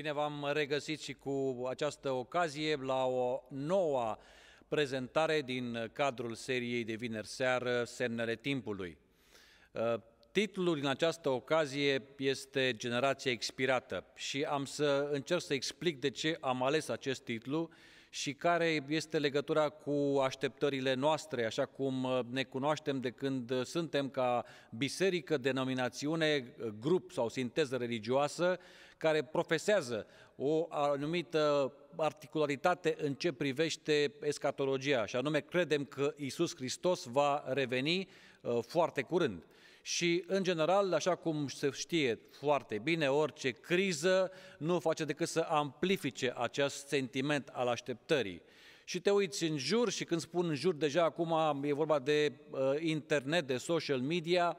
Bine v-am regăsit și cu această ocazie la o nouă prezentare din cadrul seriei de vineri seară, Semnele Timpului. Uh, titlul din această ocazie este Generația expirată și am să încerc să explic de ce am ales acest titlu și care este legătura cu așteptările noastre, așa cum uh, ne cunoaștem de când uh, suntem ca biserică, denominațiune, grup sau sinteză religioasă care profesează o anumită articularitate în ce privește escatologia, și anume credem că Isus Hristos va reveni uh, foarte curând. Și, în general, așa cum se știe foarte bine, orice criză nu face decât să amplifice acest sentiment al așteptării și te uiți în jur și când spun în jur, deja acum e vorba de uh, internet, de social media,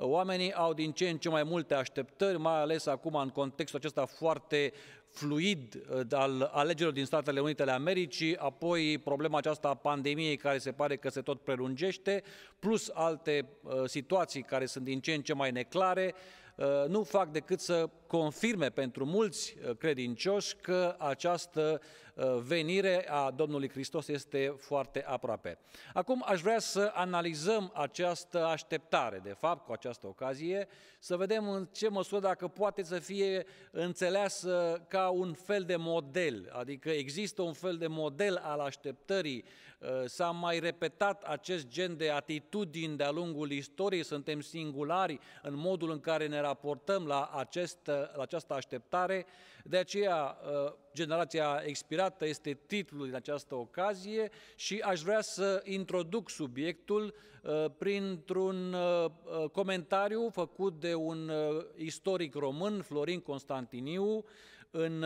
Oamenii au din ce în ce mai multe așteptări, mai ales acum în contextul acesta foarte fluid uh, al alegerilor din Statele Unite ale Americii, apoi problema aceasta a pandemiei care se pare că se tot prelungește, plus alte uh, situații care sunt din ce în ce mai neclare, uh, nu fac decât să confirme pentru mulți uh, credincioși că această uh, venire a Domnului Hristos este foarte aproape. Acum aș vrea să analizăm această așteptare, de fapt, cu această ocazie, să vedem în ce măsură dacă poate să fie înțeleasă ca un fel de model, adică există un fel de model al așteptării. Uh, s-a mai repetat acest gen de atitudini de-a lungul istoriei, suntem singulari în modul în care ne raportăm la această la această așteptare. De aceea, uh, generația expirată este titlul din această ocazie și aș vrea să introduc subiectul uh, printr-un uh, comentariu făcut de un istoric român, Florin Constantiniu, în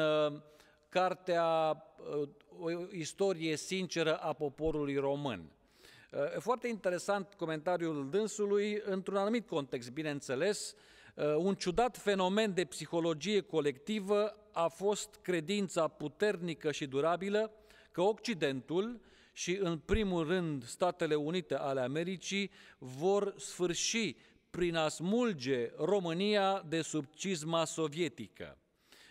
cartea O istorie sinceră a poporului român. E Foarte interesant comentariul dânsului, într-un anumit context, bineînțeles, Uh, un ciudat fenomen de psihologie colectivă a fost credința puternică și durabilă că Occidentul și, în primul rând, Statele Unite ale Americii vor sfârși prin a smulge România de sub cizma sovietică.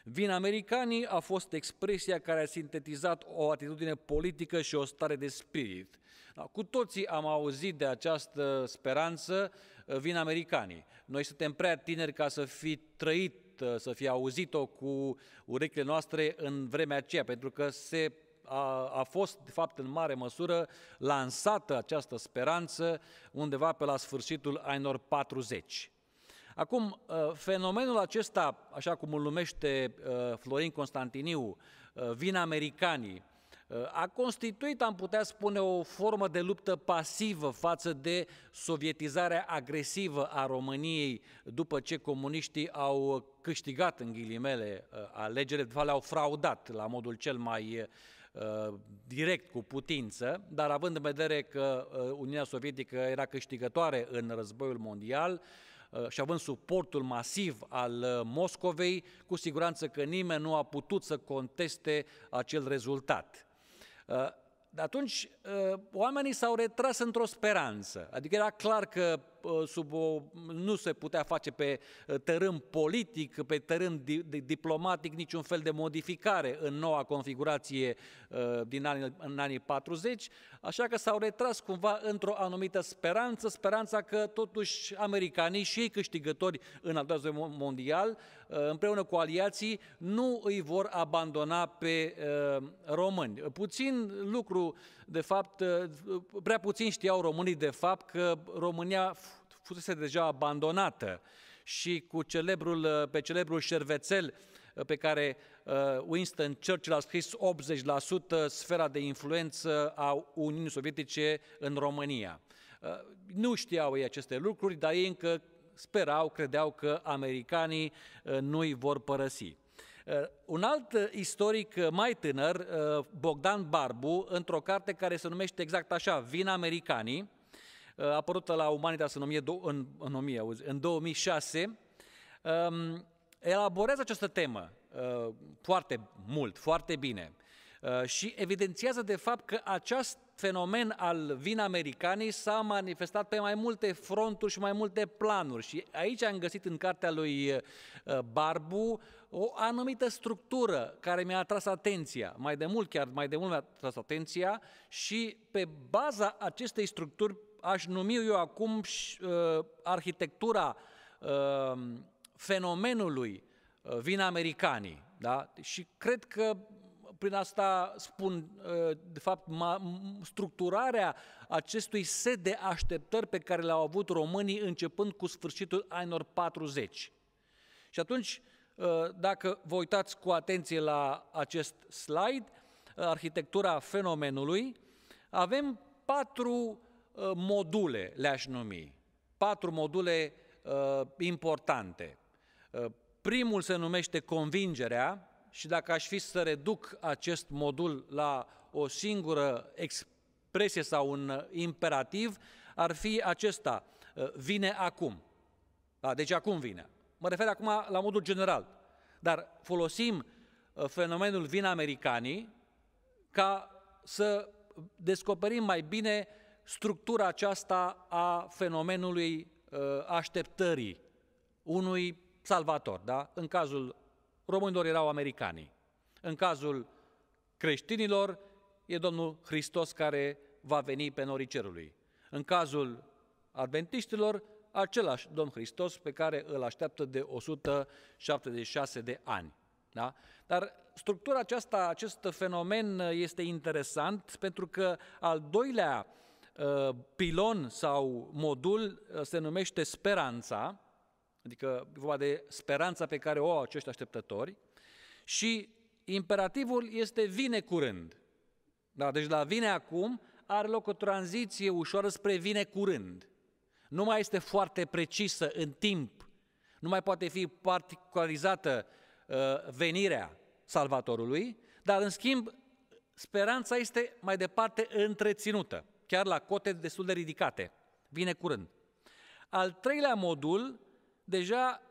Vin americanii a fost expresia care a sintetizat o atitudine politică și o stare de spirit. Da, cu toții am auzit de această speranță Uh, vin americanii. Noi suntem prea tineri ca să fi trăit, uh, să fi auzit-o cu urechile noastre în vremea aceea, pentru că se a, a fost, de fapt, în mare măsură lansată această speranță undeva pe la sfârșitul anilor 40. Acum, uh, fenomenul acesta, așa cum îl numește Florin Constantiniu, vin americanii, Uh, a constituit, am putea spune, o formă de luptă pasivă față de sovietizarea agresivă a României după ce comuniștii au câștigat, în ghilimele, uh, alegerile, de fapt le-au fraudat la modul cel mai uh, direct cu putință, dar având în vedere că Uniunea Sovietică era câștigătoare în războiul mondial, și având suportul masiv al Moscovei, cu siguranță că nimeni nu a putut să conteste acel rezultat. Ă, atunci, ă, oamenii s-au retras într-o speranță. Adică era clar că sub o, nu se putea face pe eh, tărâm politic, pe tărâm di- diplomatic niciun fel de modificare în noua configurație eh, din anii, în anii 40, așa că s-au retras cumva într-o anumită speranță, speranța că totuși americanii și ei câștigători în al doilea mondial, eh, împreună cu aliații, nu îi vor abandona pe români. Puțin lucru uh, de fapt, uh, prea puțin știau românii de fapt că România fusese deja abandonată și cu celebrul, uh, pe celebrul șervețel uh, pe care Winston Churchill a scris 80% sfera de influență a Uniunii Sovietice în România. Nu știau ei aceste lucruri, dar ei încă sperau, credeau că americanii nu îi vor părăsi. Eh, un alt eh, istoric eh, mai tânăr, Bogdan Barbu, într-o carte care se numește exact așa, Vina Americanii, apărută la Humanitas în, 1000, în, în, 1000, în 2006, ehm, elaborează această temă foarte mult, foarte bine. Uh, și evidențiază de fapt că acest fenomen al vin americanii s-a manifestat pe mai multe fronturi și mai multe planuri și aici am găsit în cartea lui uh, Barbu o anumită structură care mi-a atras atenția, mai de mult chiar, mai de mult mi-a atras atenția și pe baza acestei structuri aș numi eu acum uh, arhitectura uh, fenomenului uh, vin americanii. Da? Și cred că prin asta spun, ă, de fapt, structurarea acestui set de așteptări pe care le-au avut românii începând cu sfârșitul anilor 40. Și atunci, ă, dacă vă uitați cu atenție la acest slide, ă, arhitectura fenomenului, avem patru module, le-aș numi, patru module importante. Primul se numește convingerea, și dacă aș fi să reduc acest modul la o singură expresie sau un imperativ, ar fi acesta, uh, vine acum. Da, deci acum vine. Mă refer acum la modul general. Dar folosim uh, fenomenul vin americanii ca să descoperim mai bine structura aceasta a fenomenului uh, așteptării unui salvator, da? În cazul românilor erau americanii. În cazul creștinilor e Domnul Hristos care va veni pe norii cerului. În cazul adventiștilor, același Domn Hristos pe care îl așteaptă de 176 de ani. Da? Dar structura aceasta, acest fenomen este interesant pentru că al doilea uh, pilon sau modul uh, se numește speranța, Adică vorba de speranța pe care o au acești așteptători și imperativul este vine curând. Da, deci la vine acum are loc o tranziție ușoară spre vine curând. Nu mai este foarte precisă în timp, nu mai poate fi particularizată uh, venirea Salvatorului, dar în schimb speranța este mai departe întreținută, chiar la cote destul de ridicate. Vine curând. Al treilea modul deja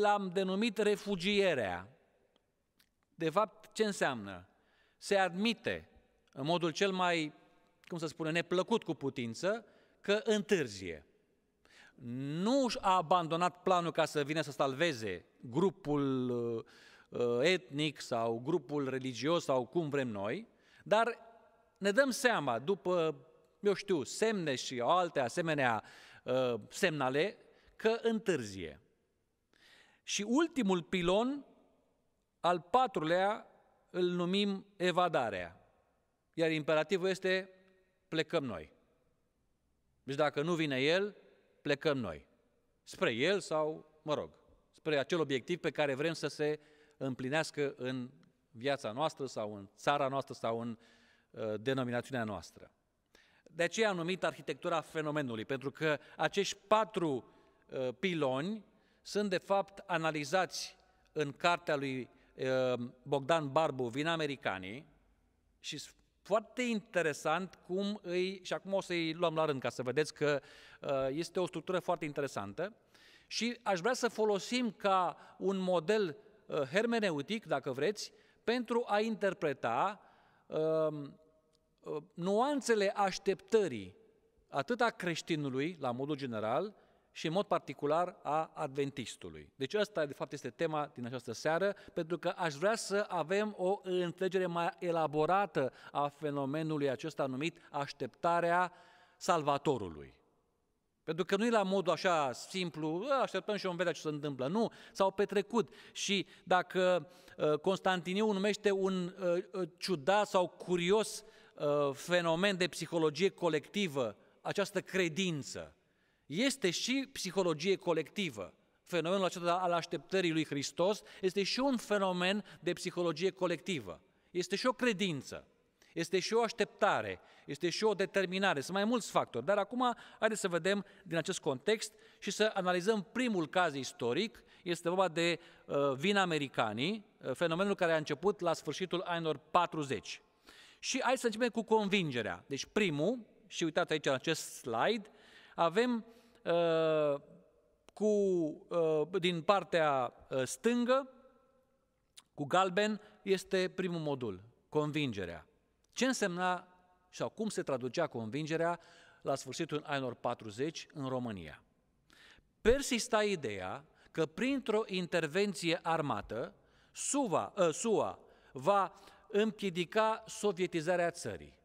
l-am denumit refugierea. De fapt, ce înseamnă? Se admite în modul cel mai, cum să spune, neplăcut cu putință, că întârzie. Nu a abandonat planul ca să vină să salveze grupul uh, etnic sau grupul religios sau cum vrem noi, dar ne dăm seama după, eu știu, semne și alte asemenea uh, semnale că întârzie. Și ultimul pilon, al patrulea, îl numim evadarea. Iar imperativul este plecăm noi. Deci dacă nu vine el, plecăm noi. Spre el sau, mă rog, spre acel obiectiv pe care vrem să se împlinească în viața noastră sau în țara noastră sau în uh, denominațiunea noastră. De aceea am numit arhitectura fenomenului, pentru că acești patru Uh, piloni sunt de fapt analizați în cartea lui uh, Bogdan Barbu, Vin Americanii, și foarte interesant cum îi, și acum o să-i luăm la rând ca să vedeți că uh, este o structură foarte interesantă, și aș vrea să folosim ca un model hermeneutic, dacă vreți, pentru a interpreta um, nuanțele așteptării atât a creștinului, la modul general, și în mod particular a adventistului. Deci asta de fapt este tema din această seară, pentru că aș vrea să avem o înțelegere mai elaborată a fenomenului acesta numit așteptarea salvatorului. Pentru că nu e la modul așa simplu, ă, așteptăm și vom vedea ce se întâmplă. Nu, s-au petrecut și dacă ă, Constantiniu numește un ă, ciudat sau curios fenomen de psihologie colectivă, această credință, este și psihologie colectivă. Fenomenul acesta al așteptării lui Hristos este și un fenomen de psihologie colectivă. Este și o credință, este și o așteptare, este și o determinare. Sunt mai mulți factori, dar acum haideți să vedem din acest context și să analizăm primul caz istoric. Este vorba de uh, vin americanii, uh, fenomenul care a început la sfârșitul anilor 40. Și hai să începem cu convingerea. Deci primul, și uitați aici în acest slide, avem Uh, cu, uh, din partea uh, stângă, cu galben, este primul modul, convingerea. Ce însemna sau cum se traducea convingerea la sfârșitul anilor 40 în România? Persista ideea că printr-o intervenție armată, SUA, ă, SUA va împiedica sovietizarea țării.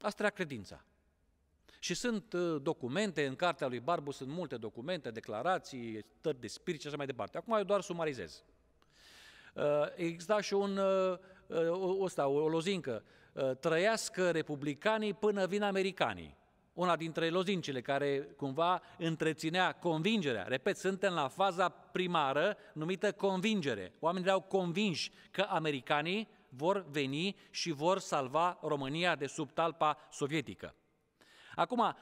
Asta era credința. Și sunt uh, documente, în cartea lui Barbu sunt multe documente, declarații, stări de spirit și așa mai departe. Acum eu doar sumarizez. Uh, exista și un, uh, ăsta, o lozincă, trăiască republicanii până vin americanii. Una dintre lozincile care cumva întreținea convingerea. Repet, suntem la faza primară numită convingere. Oamenii erau convinși că americanii vor veni și vor salva România de sub talpa sovietică. Acum,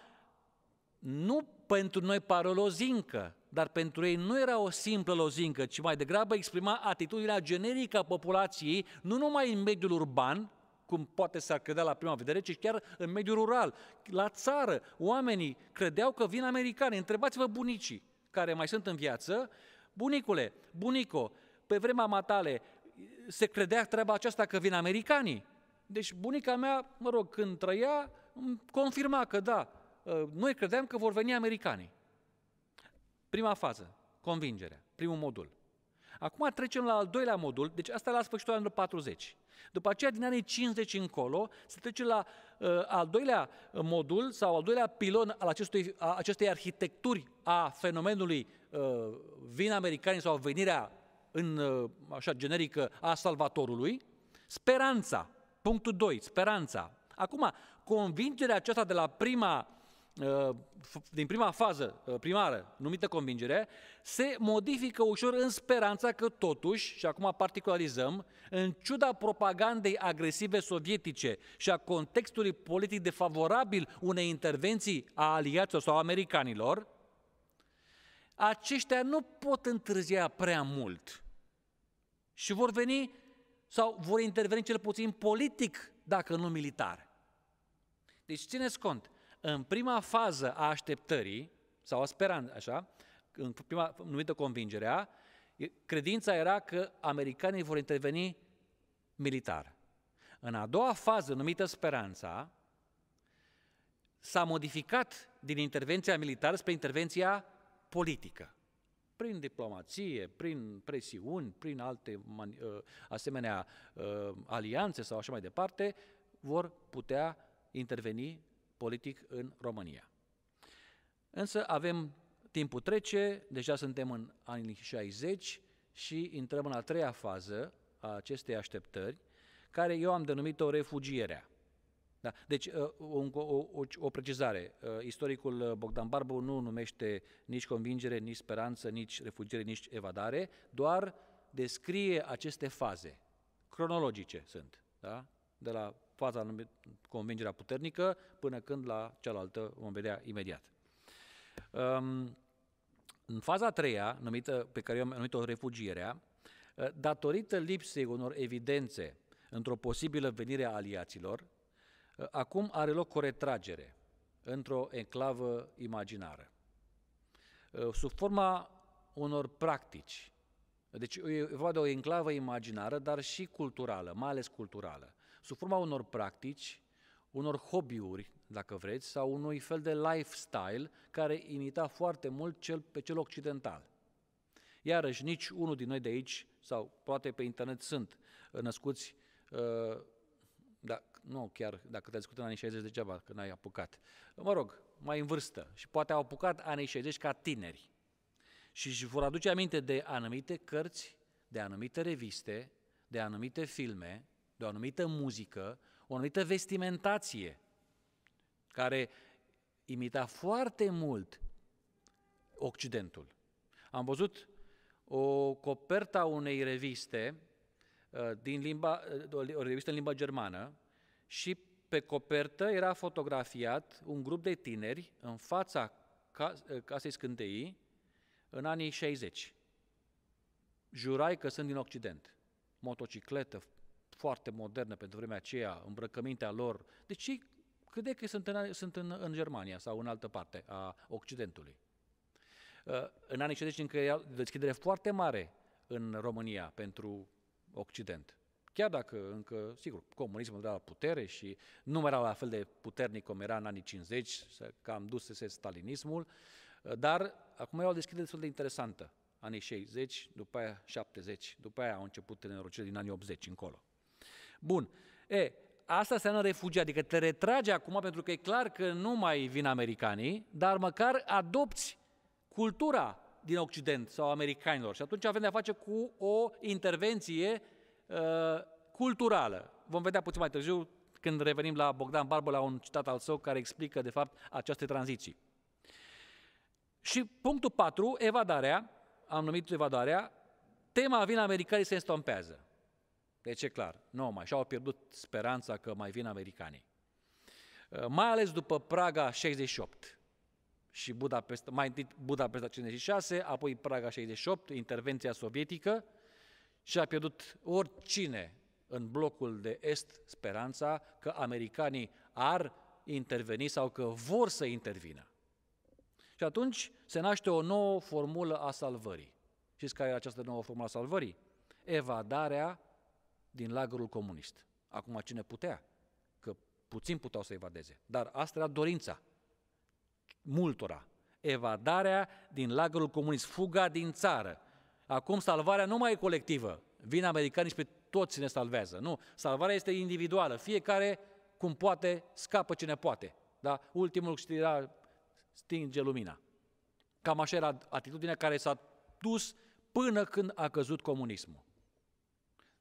nu pentru noi pare o lozincă, dar pentru ei nu era o simplă lozincă, ci mai degrabă exprima atitudinea generică a populației, nu numai în mediul urban, cum poate s-ar credea la prima vedere, ci chiar în mediul rural, la țară. Oamenii credeau că vin americani. Întrebați-vă bunicii care mai sunt în viață, bunicule, bunico, pe vremea matale se credea treaba aceasta că vin americanii. Deci bunica mea, mă rog, când trăia, confirma că da, ă, noi credeam că vor veni americanii. Prima fază, convingerea, primul modul. Acum trecem la al doilea modul, deci asta la sfârșitul anilor 40. După aceea, din anii 50 încolo, se trece la uh, al doilea modul sau al doilea pilon al acestui, a acestei arhitecturi a fenomenului uh, vin americani sau venirea în uh, așa generică a salvatorului, speranța, punctul 2, speranța. Acum, convingerea aceasta de la prima, uh, din prima fază uh, primară, numită convingere, se modifică ușor în speranța că totuși, și acum particularizăm, în ciuda propagandei agresive sovietice și a contextului politic defavorabil unei intervenții a aliaților sau americanilor, aceștia nu pot întârzia prea mult și vor veni sau vor interveni cel puțin politic, dacă nu militar. Deci țineți cont, în prima fază a așteptării, sau a speranței, așa, în prima numită convingerea, credința era că americanii vor interveni militar. În a doua fază, numită speranța, s-a modificat din intervenția militară spre intervenția politică. Prin diplomație, prin presiuni, prin alte ă, asemenea ă, alianțe sau așa mai departe, vor putea interveni politic în România. Însă avem timpul trece, deja suntem în anii 60 și intrăm în a treia fază a acestei așteptări, care eu am denumit-o refugierea. Da. Deci, o, uh, o, o, o precizare. Uh, istoricul uh, Bogdan Barbu nu numește nici convingere, nici speranță, nici refugiere, nici evadare, doar descrie aceste faze. Cronologice sunt. Da? De la fața convingerea puternică, până când la cealaltă vom vedea imediat. Um, în faza a treia, numită, pe care eu am numit-o refugierea, eh, datorită lipsei unor evidențe într-o posibilă venire a aliaților, eh, acum are loc o retragere într-o enclavă imaginară. Eh, sub forma unor practici. Deci e vorba de o enclavă imaginară, dar și culturală, mai ales culturală sub forma unor practici, unor hobby-uri, dacă vreți, sau unui fel de lifestyle care imita foarte mult cel, pe cel occidental. Iarăși, nici unul din noi de aici, sau poate pe internet sunt uh, născuți, uh, da, nu chiar dacă te-ai născut în anii 60 degeaba, că n-ai apucat. Mă rog, mai în vârstă și poate au apucat anii 60 ca tineri și își vor aduce aminte de anumite cărți, de anumite reviste, de anumite filme, de o anumită muzică, o anumită vestimentație, care imita foarte mult Occidentul. Am văzut o a unei reviste, uh, din limba, uh, o revistă în limba germană, și pe copertă era fotografiat un grup de tineri în fața uh, casei scânteii în anii 60. Jurai că sunt din Occident. Motocicletă, foarte modernă pentru vremea aceea, îmbrăcămintea lor. Deci ei crede că sunt în, sunt în, în Germania sau în altă parte a Occidentului. Uh, în anii 60 încă deschidere foarte mare în România pentru Occident. Chiar dacă încă, sigur, comunismul era la putere și nu era la fel de puternic cum era în anii 50, că am stalinismul, uh, dar acum era o deschidere destul de interesantă. Anii 60, după aia 70, după aia au început nenorocire din anii 80 încolo. Bun. E, asta înseamnă refugiat, adică te retrage acum pentru că e clar că nu mai vin americanii, dar măcar adopți cultura din Occident sau americanilor. Și atunci avem de-a face cu o intervenție uh, culturală. Vom vedea puțin mai târziu când revenim la Bogdan Barbă, la un citat al său care explică, de fapt, aceste tranziții. Și punctul 4, evadarea, am numit evadarea, tema vin americanii se estompează. Deci e clar, nu mai, și-au pierdut speranța că mai vin americanii. Uh, mai ales după Praga 68 și Budapesta, mai întâi Budapesta 56, apoi Praga 68, intervenția sovietică, și a pierdut oricine în blocul de est speranța că americanii ar interveni sau că vor să intervină. Și atunci se naște o nouă formulă a salvării. Știți care e această nouă formulă a salvării? Evadarea din lagărul comunist. Acum cine putea? Că puțin puteau să evadeze. Dar asta era dorința multora. Evadarea din lagărul comunist, fuga din țară. Acum salvarea nu mai e colectivă. Vin americani și pe toți ne salvează. Nu, salvarea este individuală. Fiecare cum poate, scapă cine poate. Da? Ultimul știrea stinge lumina. Cam așa era atitudinea care s-a dus până când a căzut comunismul.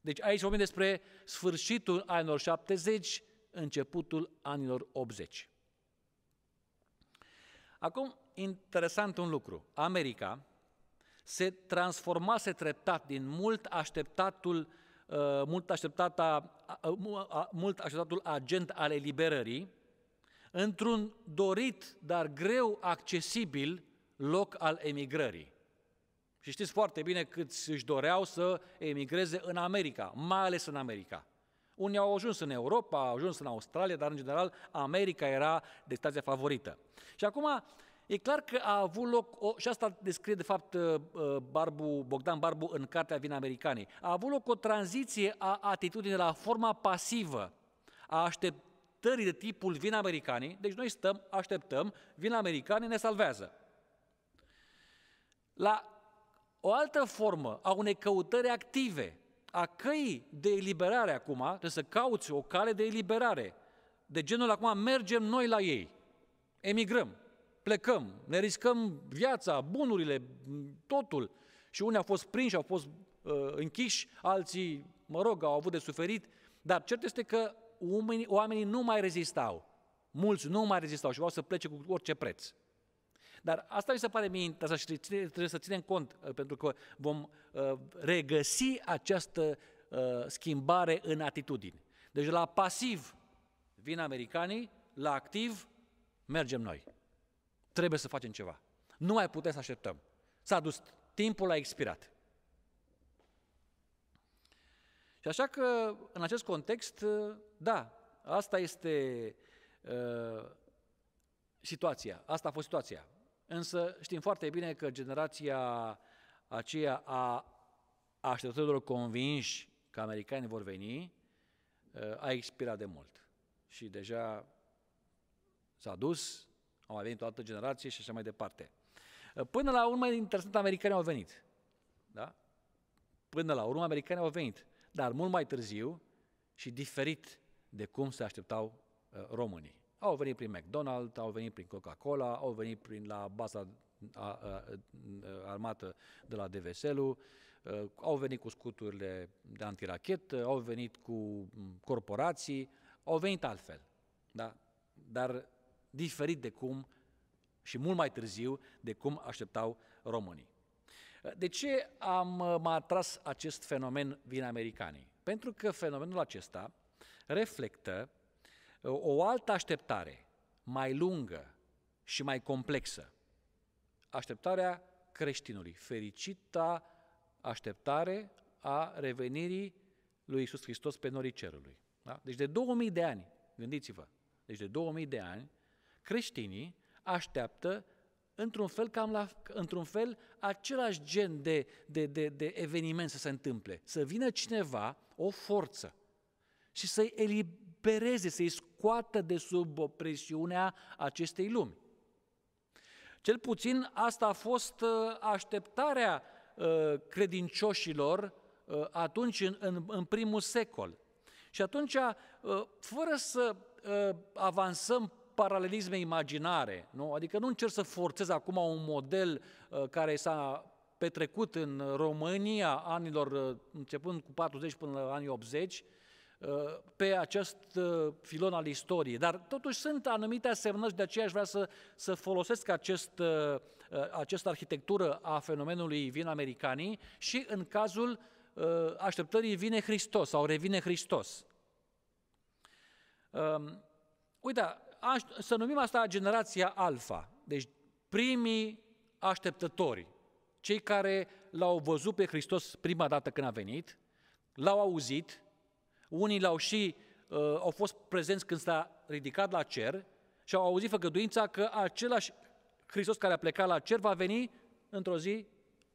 Deci aici vorbim despre sfârșitul anilor 70, începutul anilor 80. Acum, interesant un lucru. America se transformase treptat din mult așteptatul uh, mult, așteptata, uh, uh, mult așteptatul agent al eliberării într-un dorit, dar greu accesibil, loc al emigrării. Și știți foarte bine cât își doreau să emigreze în America, mai ales în America. Unii au ajuns în Europa, au ajuns în Australia, dar în general America era destinația favorită. Și acum e clar că a avut loc, o, și asta descrie de fapt uh, uh, Barbu, Bogdan Barbu în cartea Vin Americanii, a avut loc o tranziție a atitudinii la forma pasivă a așteptării de tipul vin americanii, deci noi stăm, așteptăm, vin americanii ne salvează. La o altă formă a unei căutări active, a căii de eliberare acum, trebuie să cauți o cale de eliberare. De genul acum mergem noi la ei, emigrăm, plecăm, ne riscăm viața, bunurile, totul. Și unii au fost prinși, au fost uh, închiși, alții, mă rog, au avut de suferit. Dar cert este că oamenii, oamenii nu mai rezistau. Mulți nu mai rezistau și vreau să plece cu orice preț. Dar asta mi se pare mie interesant și trebuie să ținem cont, uh, pentru că vom uh, regăsi această uh, schimbare în atitudini. Deci la pasiv vin americanii, la activ mergem noi. Trebuie să facem ceva. Nu mai putem să așteptăm. S-a dus timpul, a expirat. Și așa că, în acest context, da, asta este uh, situația, asta a fost situația. Însă știm foarte bine că generația aceea a așteptătorilor convinși că americanii vor veni uh, a expirat de mult. Și deja s-a dus, au mai venit o altă generație și așa mai departe. Uh, până la urmă, interesant, americanii au venit. Da? Până la urmă, americanii au venit. Dar mult mai târziu și diferit de cum se așteptau uh, românii. Au venit prin McDonald's, au venit prin Coca-Cola, au venit prin la baza a, a, armată de la Deveselu, uh, au venit cu scuturile de antirachetă, au venit cu mm, corporații, au venit altfel. Da? Dar diferit de cum și mult mai târziu de cum așteptau românii. Uh, de ce am, uh, m-a atras acest fenomen din americanii? Pentru că fenomenul acesta reflectă o altă așteptare, mai lungă și mai complexă. Așteptarea creștinului, fericita așteptare a revenirii lui Isus Hristos pe norii cerului. Da? Deci de 2000 de ani, gândiți-vă, deci de 2000 de ani, creștinii așteaptă într-un fel, cam la, într-un fel același gen de, de, de, de eveniment să se întâmple. Să vină cineva, o forță, și să-i elibereze, să-i scoată de sub presiunea acestei lumi. Cel puțin asta a fost uh, așteptarea uh, credincioșilor uh, atunci, în, în primul secol. Și atunci, fără să avansăm paralelisme imaginare, nu? adică nu încerc să forțez acum un model care s-a petrecut în România anilor, începând cu 40 până la anii 80, pe acest uh, filon al istoriei. Dar totuși sunt anumite asemnări, de aceea aș vrea să, să folosesc acest, uh, uh, această arhitectură a fenomenului vin americanii și în cazul așteptării vine Hristos sau revine Hristos. Um, uite, aș, să numim asta generația alfa, deci primii așteptători, cei care l-au văzut pe Hristos prima dată când a venit, l-au auzit, unii l-au și, uh, au fost prezenți când s-a ridicat la cer și au auzit făgăduința că același Hristos care a plecat la cer va veni într-o zi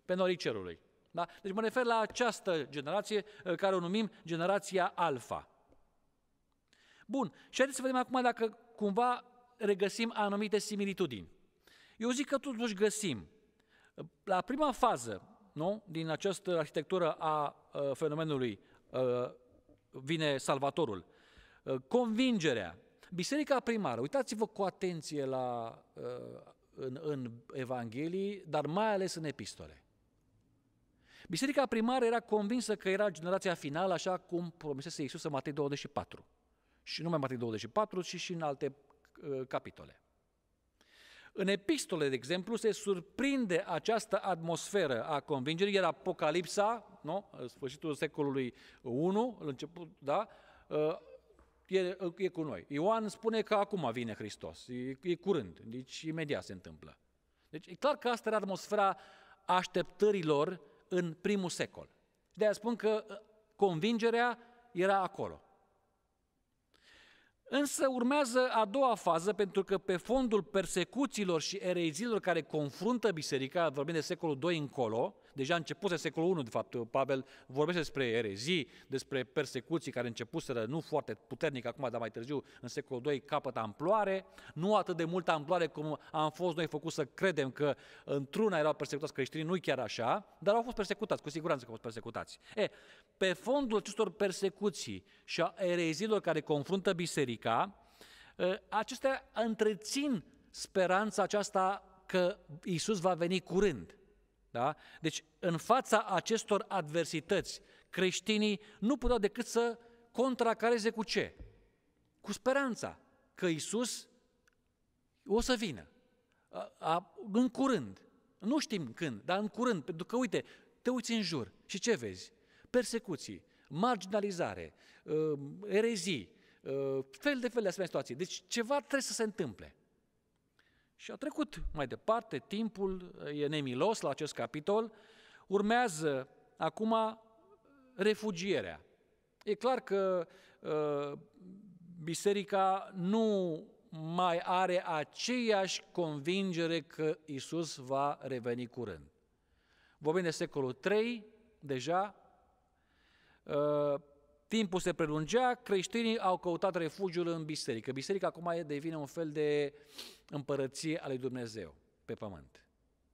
pe norii cerului. Da? Deci mă refer la această generație uh, care o numim generația alfa. Bun, și haideți să vedem acum dacă cumva regăsim anumite similitudini. Eu zic că totuși găsim. La prima fază nu? din această arhitectură a, a uh, fenomenului a, uh, vine Salvatorul. Uh, convingerea. Biserica primară, uitați-vă cu atenție la, uh, în, în Evanghelii, dar mai ales în epistole. Biserica primară era convinsă că era generația finală, așa cum promisese Iisus în Matei 24. Și nu numai Matei 24, ci și în alte uh, capitole. În epistole, de exemplu, se surprinde această atmosferă a convingerii, iar Apocalipsa, nu? sfârșitul secolului I, început, da? Uh, e, e cu noi. Ioan spune că acum vine Hristos, e, e curând, deci imediat se întâmplă. Deci e clar că asta era atmosfera așteptărilor în primul secol. De aia spun că uh, convingerea era acolo. Însă urmează a doua fază, pentru că pe fondul persecuțiilor și ereziilor care confruntă biserica, vorbim de secolul II încolo, Deja începuse secolul I, de fapt, Pavel vorbește despre erezii, despre persecuții care începuseră nu foarte puternic acum, dar mai târziu, în secolul II, capătă amploare, nu atât de multă amploare cum am fost noi făcuți să credem că într-una erau persecutați creștinii, nu chiar așa, dar au fost persecutați, cu siguranță că au fost persecutați. E, pe fondul acestor persecuții și a ereziilor care confruntă biserica, acestea întrețin speranța aceasta că Isus va veni curând. Da? Deci, în fața acestor adversități, creștinii nu puteau decât să contracareze cu ce? Cu speranța că Isus o să vină. A, a, în curând. Nu știm când, dar în curând. Pentru că, uite, te uiți în jur și ce vezi? Persecuții, marginalizare, ă, erezii, ă, fel de fel de asemenea situații. Deci ceva trebuie să se întâmple. Și a trecut mai departe, timpul e nemilos la acest capitol, urmează acum refugierea. E clar că ă, biserica nu mai are aceeași convingere că Isus va reveni curând. Vorbim de secolul 3, deja, ă, Timpul se prelungea, creștinii au căutat refugiul în biserică. Biserica acum devine un fel de împărăție a lui Dumnezeu pe pământ.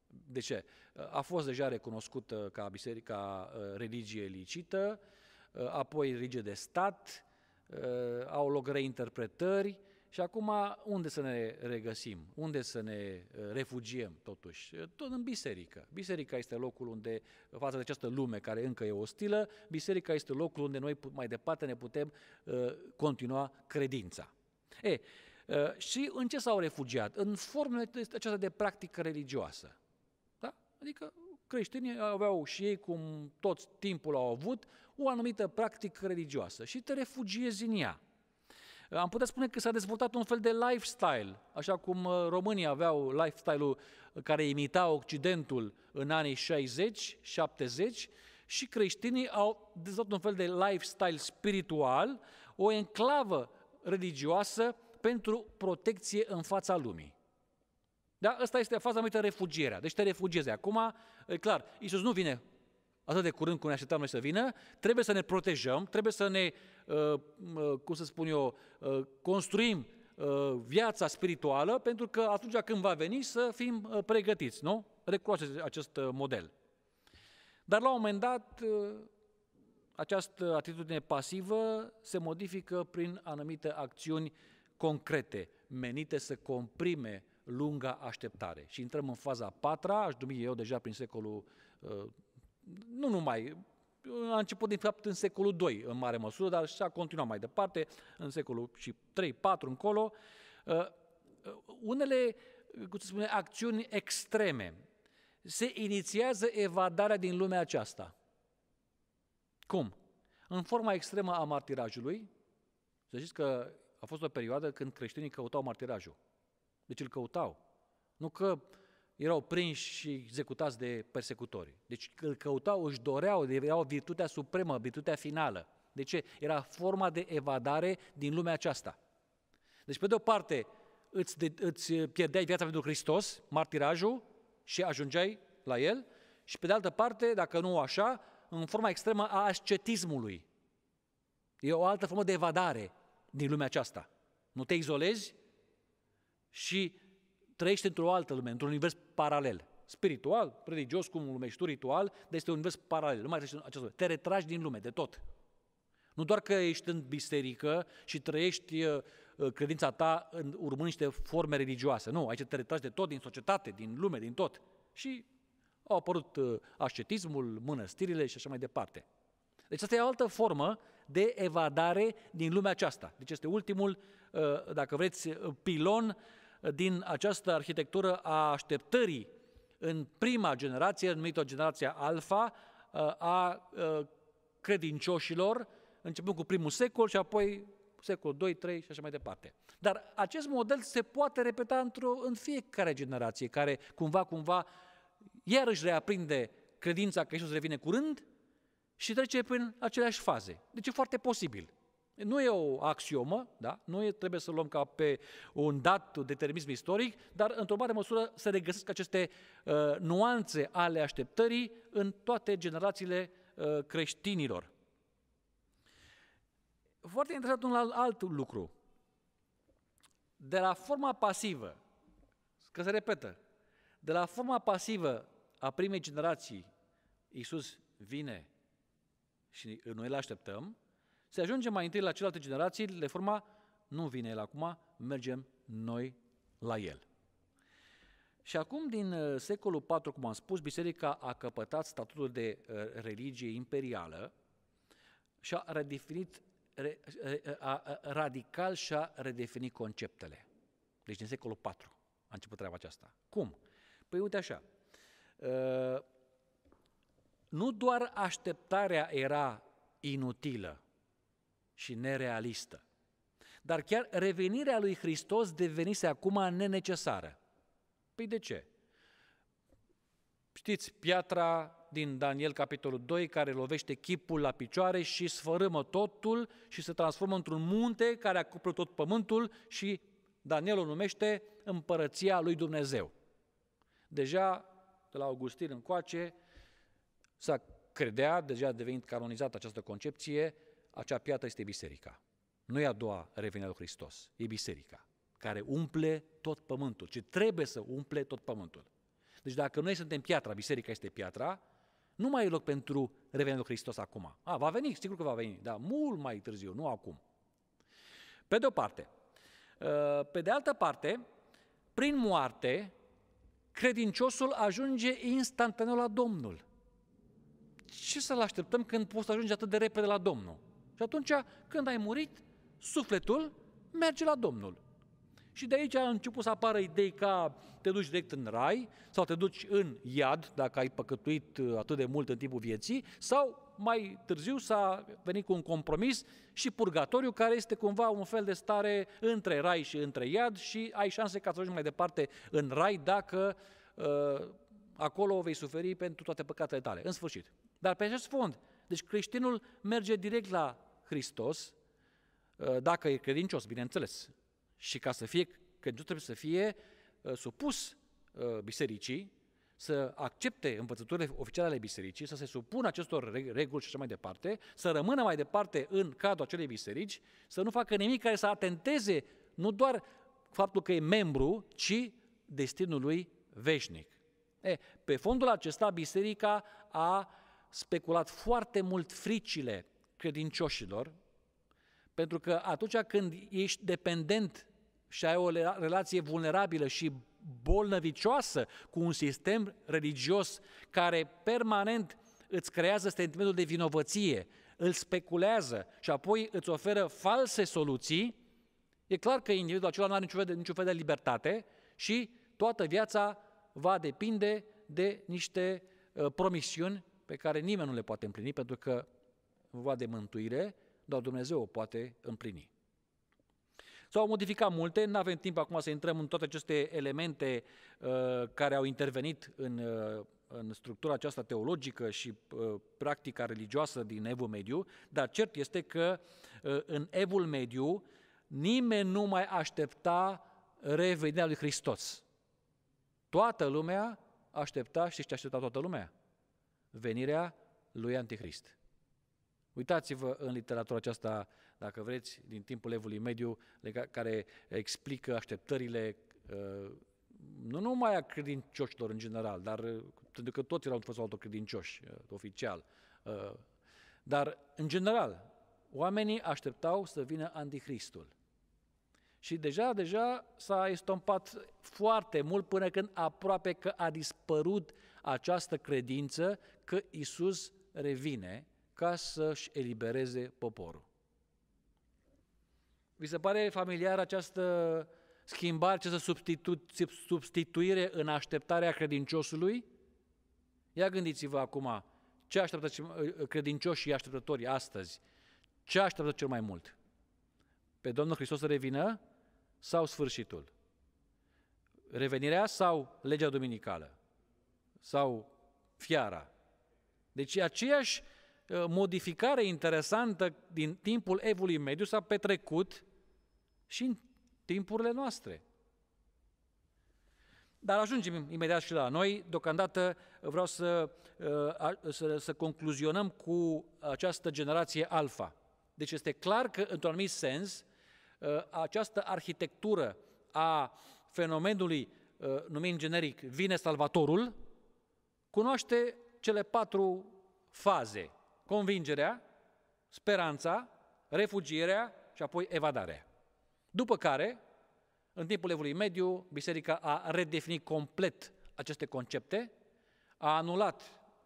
De ce? A fost deja recunoscută ca biserica uh, religie licită, uh, apoi religie de stat, uh, au loc reinterpretări, și acum unde să ne regăsim? Unde să ne uh, refugiem totuși? Uh, tot în biserică. Biserica este locul unde, uh, față de această lume care încă e ostilă, biserica este locul unde noi mai departe ne putem continua credința. E, și în ce s-au refugiat? În formele aceasta de practică religioasă. Da? Adică creștinii aveau și ei, cum tot timpul au avut, o anumită practică religioasă și te refugiezi în ea. Am putea spune că s-a dezvoltat un fel de lifestyle, așa cum uh, românii aveau lifestyle-ul care imita Occidentul în anii 60, 70 și creștinii au dezvoltat un fel de lifestyle spiritual, o enclavă religioasă pentru protecție în fața lumii. Da? Asta este faza numită refugierea. Deci te refugiezi. Acum, e clar, Iisus nu vine atât de curând cum ne așteptam noi să vină, trebuie să ne protejăm, trebuie să ne, uh, uh, cum să spun eu, uh, construim viața spirituală, pentru că atunci când va veni să fim pregătiți, nu? Recunoașteți acest model. Dar la un moment dat, această atitudine pasivă se modifică prin anumite acțiuni concrete, menite să comprime lunga așteptare. Și intrăm în faza a patra, aș numi eu deja prin secolul nu numai, a început de fapt în secolul II în mare măsură, dar și a continuat mai departe, în secolul și 3-4 încolo, uh, uh, unele, cum se spune, acțiuni extreme. Se inițiază evadarea din lumea aceasta. Cum? În forma extremă a martirajului, să știți că a fost o perioadă când creștinii căutau martirajul. Deci îl căutau. Nu că uh, erau prinși și executați de persecutori. Deci îl căutau, își doreau, erau virtutea supremă, virtutea finală. De ce? Era forma de evadare din lumea aceasta. Deci, pe de o parte, îți, de, îți pierdeai viața pentru Hristos, martirajul, și ajungeai la el, și pe de altă parte, dacă nu așa, în forma extremă a ascetismului. E o altă formă de evadare din lumea aceasta. Nu te izolezi și trăiește într-o altă lume, într-un univers paralel. Spiritual, religios, cum lumești tu, ritual, dar este un univers paralel. Nu mai trăiești în această lume. Te retragi din lume, de tot. Nu doar că ești în biserică și trăiești uh, uh, credința ta în, urmând niște forme religioase. Nu, aici te retragi de tot, din societate, din lume, din tot. Și au apărut uh, ascetismul, mănăstirile și așa mai departe. Deci asta e o altă formă de evadare din lumea aceasta. Deci este ultimul, dacă vreți, pilon din această arhitectură a așteptării în prima generație, numită generația alfa, a credincioșilor, începând cu primul secol și apoi secol 2, 3 și așa mai departe. Dar acest model se poate repeta într-o, în fiecare generație care cumva, cumva, iarăși reaprinde credința că Iisus revine curând și trece prin aceleași faze. Deci e foarte posibil. Nu e o axiomă, da? nu e, trebuie să luăm ca pe un dat, determinism istoric, dar într-o mare măsură se regăsesc aceste uh, nuanțe ale așteptării în toate generațiile uh, creștinilor. Foarte interesant un alt lucru. De la forma pasivă, că se repetă, de la forma pasivă a primei generații, Iisus vine și noi îl așteptăm, se ajunge mai întâi la celelalte generații, le forma, nu vine el acum, mergem noi la el. Și acum, din uh, secolul IV, cum am spus, biserica a căpătat statutul de uh, religie imperială și a redefinit uh, a, radical și a redefinit conceptele. Deci din secolul IV a început treaba aceasta. Cum? Păi uite așa, nu doar așteptarea era inutilă, și nerealistă. Dar chiar revenirea lui Hristos devenise acum nenecesară. Păi de ce? Știți, piatra din Daniel capitolul 2 care lovește chipul la picioare și sfărâmă totul și se transformă într-un munte care acoperă tot pământul și Daniel o numește împărăția lui Dumnezeu. Deja de la Augustin încoace s-a credea, deja a devenit canonizată această concepție, acea piatră este biserica. Nu e a doua revenire lui Hristos, e biserica, care umple tot pământul, Ce trebuie să umple tot pământul. Deci dacă noi suntem piatra, biserica este piatra, nu mai e loc pentru revenirea lui Hristos acum. A, va veni, sigur că va veni, dar mult mai târziu, nu acum. Pe de o parte. Uh, pe de altă parte, prin moarte, credinciosul ajunge instantaneu la Domnul. Ce să-l așteptăm când poți să ajungi atât de repede la Domnul? Și atunci, când ai murit, sufletul merge la Domnul. Și de aici a început să apară idei ca te duci direct în rai sau te duci în iad, dacă ai păcătuit uh, atât de mult în timpul vieții, sau mai târziu s-a venit cu un compromis și purgatoriu, care este cumva un fel de stare între rai și între iad și ai șanse ca să ajungi mai departe în rai dacă uh, acolo vei suferi pentru toate păcatele tale. În sfârșit. Dar pe acest fond, deci creștinul merge direct la Hristos, uh, dacă e credincios, bineînțeles. Și ca să fie credincios trebuie să fie uh, supus uh, bisericii, să accepte învățăturile oficiale ale bisericii, să se supună acestor reguli și așa mai departe, să rămână mai departe în cadrul acelei biserici, să nu facă nimic care să atenteze nu doar faptul că e membru, ci destinul lui veșnic. E, pe fondul acesta, biserica a speculat foarte mult fricile credincioșilor, pentru că atunci când ești dependent și ai o relație vulnerabilă și bolnăvicioasă cu un sistem religios care permanent îți creează sentimentul de vinovăție, îl speculează și apoi îți oferă false soluții, e clar că individul acela nu are niciun fel de, niciun fel de libertate și toată viața va depinde de niște uh, promisiuni pe care nimeni nu le poate împlini, pentru că va de mântuire, dar Dumnezeu o poate împlini. S-au modificat multe, nu avem timp acum să intrăm în toate aceste elemente uh, care au intervenit în, uh, în structura aceasta teologică și uh, practica religioasă din Evul Mediu, dar cert este că uh, în Evul Mediu nimeni nu mai aștepta revenirea lui Hristos. Toată lumea aștepta, și ce aștepta toată lumea? Venirea lui Antichrist. Uitați-vă în literatura aceasta, dacă vreți, din timpul evului mediu, care explică așteptările uh, nu numai a credincioșilor în general, dar uh, pentru că toți erau într-o sau altă credincioși, uh, oficial, dar în general, oamenii așteptau să vină Antichristul. Și deja, deja s-a estompat foarte mult până când aproape că a dispărut această credință că Isus revine ca să-și elibereze poporul. Vi se pare familiar această schimbare, această substitu- substituire în așteptarea credinciosului? Ia gândiți-vă acum ce așteptă credincioșii așteptătorii astăzi. Ce așteptă cel mai mult? Pe Domnul Hristos să revină sau sfârșitul? Revenirea sau legea duminicală? Sau fiara? Deci aceeași Uh, modificare interesantă din timpul evului mediu s-a petrecut și în timpurile noastre. Dar ajungem imediat și la noi. Deocamdată vreau să, uh, să, să concluzionăm cu această generație alfa. Deci este clar că, într-un anumit sens, uh, această arhitectură a fenomenului numit generic vine salvatorul, cunoaște cele patru faze convingerea, speranța, refugierea și apoi evadarea. După care, în timpul evului mediu, biserica a redefinit complet aceste concepte, a anulat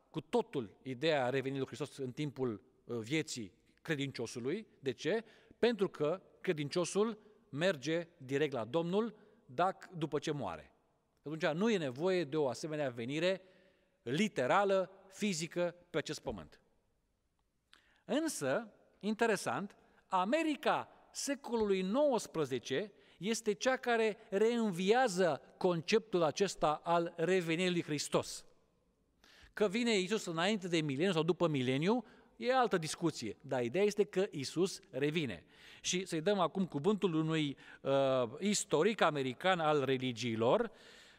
cu totul ideea revenirii lui Hristos în timpul uh, vieții credinciosului. De ce? Pentru că credinciosul merge direct la Domnul dacă, după ce moare. Atunci nu e nevoie de o asemenea venire literală, fizică, pe acest pământ. Însă, interesant, America secolului XIX este cea care reînviază conceptul acesta al revenirii lui Hristos. Că vine Isus înainte de mileniu sau după mileniu, e altă discuție, dar ideea este că Isus revine. Și să-i dăm acum cuvântul unui uh, istoric american al religiilor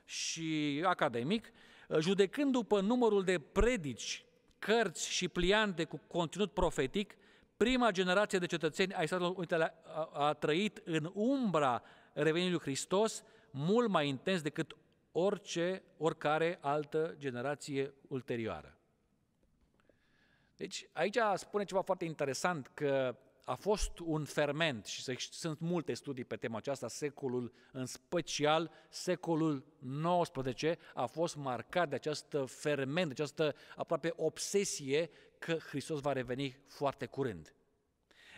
și academic, uh, judecând după numărul de predici cărți și pliante cu conținut profetic, prima generație de cetățeni ai Statelor Unite a, a trăit în umbra revenirii lui Hristos mult mai intens decât orice, oricare altă generație ulterioară. Deci aici spune ceva foarte interesant că a fost un ferment și sunt multe studii pe tema aceasta, secolul, în special secolul XIX a fost marcat de această ferment, de această aproape obsesie că Hristos va reveni foarte curând.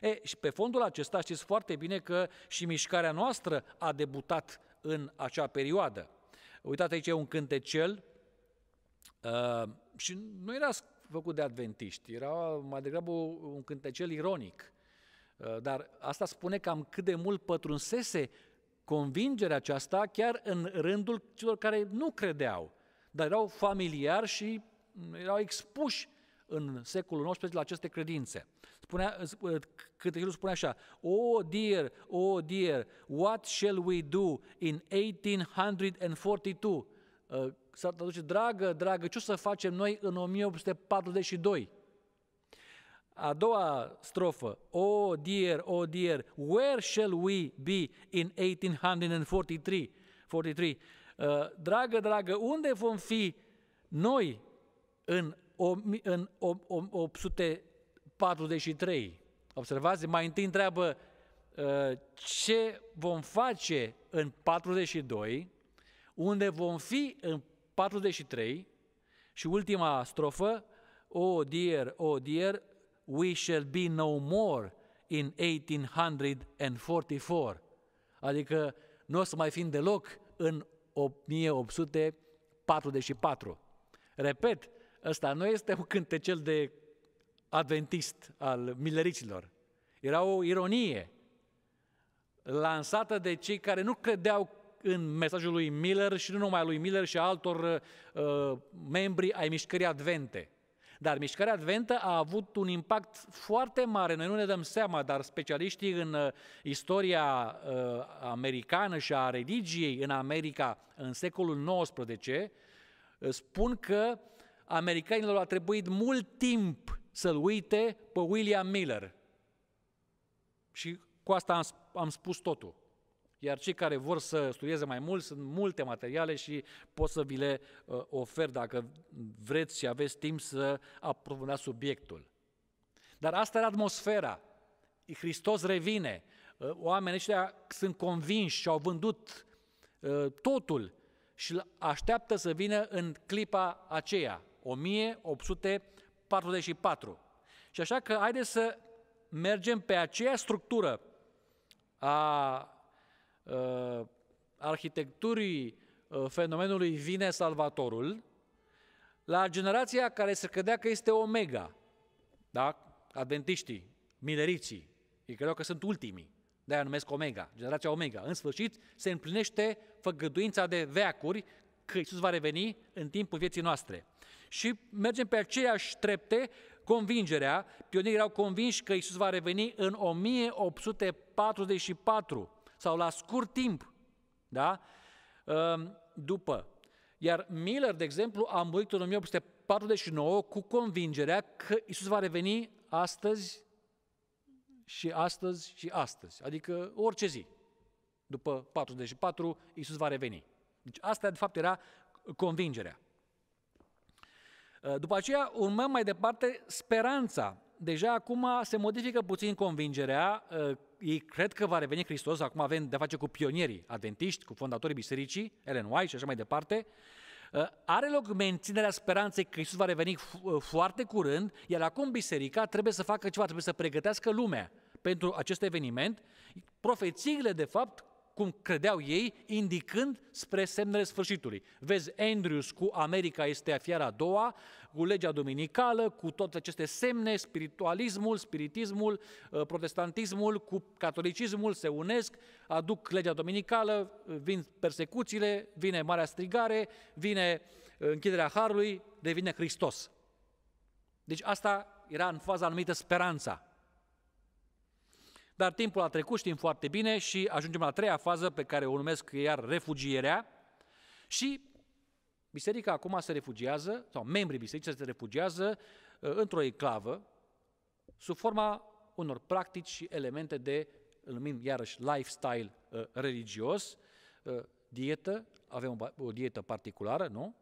E, și pe fondul acesta știți foarte bine că și mișcarea noastră a debutat în acea perioadă. Uitați aici e un cântecel uh, și nu era făcut de adventiști, era mai degrabă un cântecel ironic. Uh, dar asta spune cam cât de mult pătrunsese convingerea aceasta chiar în rândul celor care nu credeau, dar erau familiari și mm, erau expuși în secolul XIX la aceste credințe. Spunea, uh, Câtehelul spune așa, Oh dear, oh dear, what shall we do in 1842? Uh, s-ar traduce, dragă, dragă, ce o să facem noi în 1842? A doua strofă, oh dear, oh dear, where shall we be in 1843? 43. Uh, dragă, dragă, unde vom fi noi în, în 843? Observați, mai întâi întreabă uh, ce vom face în 42, unde vom fi în 43 și ultima strofă, oh dear, oh dear, we shall be no more in 1844. Adică nu o să mai fim deloc în 1844. Repet, ăsta nu este un cântecel de adventist al milericilor. Era o ironie lansată de cei care nu credeau în mesajul lui Miller și nu numai lui Miller și altor uh, membri ai mișcării advente. Dar mișcarea adventă a avut un impact foarte mare. Noi nu ne dăm seama, dar specialiștii în uh, istoria uh, americană și a religiei în America în secolul XIX uh, spun că americanilor a trebuit mult timp să-l uite pe William Miller. Și cu asta am spus totul. Iar cei care vor să studieze mai mult, sunt multe materiale și pot să vi le uh, ofer dacă vreți și aveți timp să aprofundați subiectul. Dar asta era atmosfera. Hristos revine. Uh, oamenii ăștia sunt convinși și au vândut uh, totul și așteaptă să vină în clipa aceea, 1844. Și așa că haideți să mergem pe aceea structură a uh, arhitecturii uh, fenomenului vine Salvatorul, la generația care se credea că este Omega, da? adventiștii, mileriții, ei credeau că sunt ultimii, de-aia numesc Omega, generația Omega. În sfârșit se împlinește făgăduința de veacuri că Iisus va reveni în timpul vieții noastre. Și mergem pe aceeași trepte, convingerea, pionierii erau convinși că Iisus va reveni în 1844 sau la scurt timp. Da? Ehm, după. Iar Miller, de exemplu, a murit în 1849 cu convingerea că Isus va reveni astăzi și astăzi și astăzi, adică orice zi. După 44, Isus va reveni. Deci asta, de fapt, era convingerea. Ehm, după aceea urmăm mai departe speranța deja acum se modifică puțin convingerea, uh, ei cred că va reveni Hristos, acum avem de face cu pionierii adventiști, cu fondatorii bisericii, Ellen White și așa mai departe, uh, are loc menținerea speranței că Hristos va reveni uh, foarte curând, iar acum biserica trebuie să facă ceva, trebuie să pregătească lumea pentru acest eveniment. Profețiile, de fapt, cum credeau ei, indicând spre semnele sfârșitului. Vezi, Andrews cu America este fiara a doua, cu legea dominicală, cu toate aceste semne, spiritualismul, spiritismul, uh, protestantismul, cu catolicismul se unesc, aduc legea dominicală, vin persecuțiile, vine marea strigare, vine uh, închiderea harului, devine Hristos. Deci asta era în faza anumită speranța dar timpul a trecut, știm foarte bine, și ajungem la a treia fază pe care o numesc iar refugierea. Și biserica acum se refugiază, sau membrii bisericii se refugiază uh, într-o eclavă, sub forma unor practici și elemente de, îl numim iarăși, lifestyle uh, religios, uh, dietă, avem o dietă particulară, nu?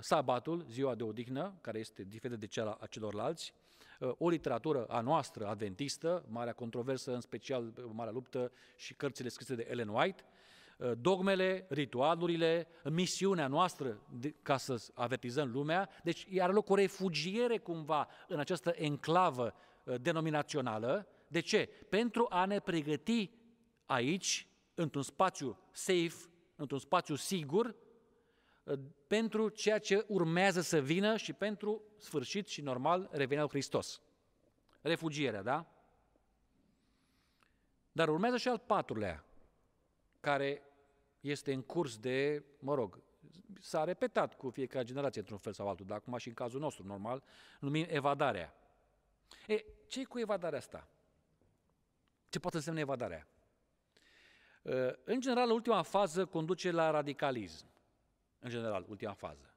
Sabatul, ziua de odihnă, care este diferită de cea a celorlalți, Uh, o literatură a noastră, adventistă, Marea Controversă, în special uh, Marea Luptă și cărțile scrise de Ellen White, uh, dogmele, ritualurile, misiunea noastră ca să avertizăm lumea, deci iar loc o refugiere cumva în această enclavă denominațională. De ce? Pentru a ne pregăti aici, într-un spațiu safe, într-un spațiu sigur, Uh, pentru ceea ce urmează să vină și pentru sfârșit și normal revenirea lui Hristos. Refugierea, da? Dar urmează și al patrulea, care este în curs de, mă rog, s-a repetat cu fiecare generație într-un fel sau altul, dar acum și în cazul nostru, normal, numim evadarea. E, ce cu evadarea asta? Ce poate însemna evadarea? Uh, în general, ultima fază conduce la radicalism în general, ultima fază.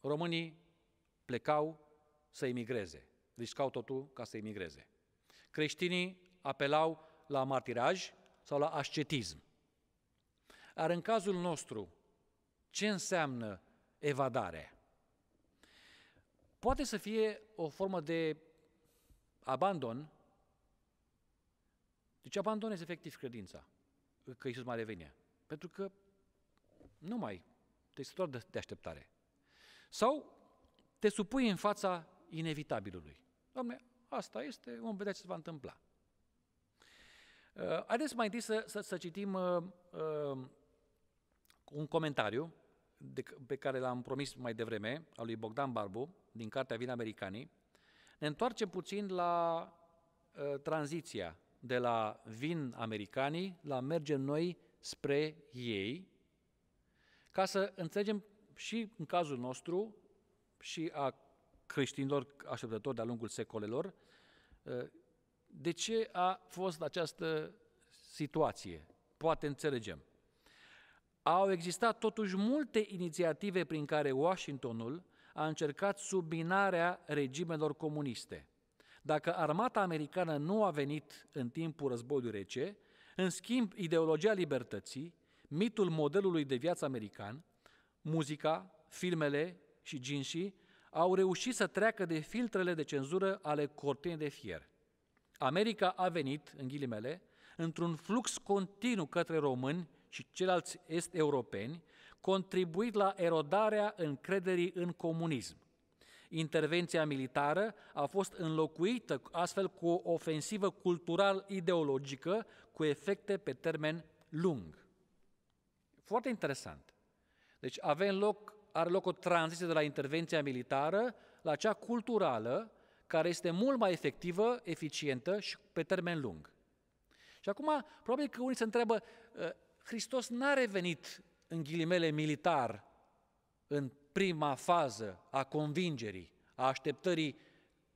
Românii plecau să emigreze, riscau deci totul ca să emigreze. Creștinii apelau la martiraj sau la ascetism. Dar în cazul nostru, ce înseamnă evadare? Poate să fie o formă de abandon. Deci abandonezi efectiv credința că Iisus mai revine. Pentru că nu mai este doar de, de așteptare. Sau te supui în fața inevitabilului. Doamne, asta este, vom vedea ce se va întâmpla. Uh, haideți mai întâi să, să, să citim uh, uh, un comentariu de, pe care l-am promis mai devreme, al lui Bogdan Barbu, din cartea Vin Americanii. Ne întoarcem puțin la uh, tranziția de la vin americanii la mergem noi spre ei ca să înțelegem și în cazul nostru și a creștinilor așteptători de-a lungul secolelor, ă, de ce a fost această situație. Poate înțelegem. Au existat totuși multe inițiative prin care Washingtonul a încercat subminarea regimelor comuniste. Dacă armata americană nu a venit în timpul războiului rece, în schimb, ideologia libertății, mitul modelului de viață american, muzica, filmele și ginșii au reușit să treacă de filtrele de cenzură ale cortinei de fier. America a venit, în ghilimele, într-un flux continuu către români și ceilalți est-europeni, contribuit la erodarea încrederii în comunism. Intervenția militară a fost înlocuită astfel cu o ofensivă cultural-ideologică cu efecte pe termen lung. Foarte interesant. Deci avem loc, are loc o tranziție de la intervenția militară la cea culturală, care este mult mai efectivă, eficientă și pe termen lung. Și acum, probabil că unii se întreabă, ă, Hristos n-a revenit în ghilimele militar în prima fază a convingerii, a așteptării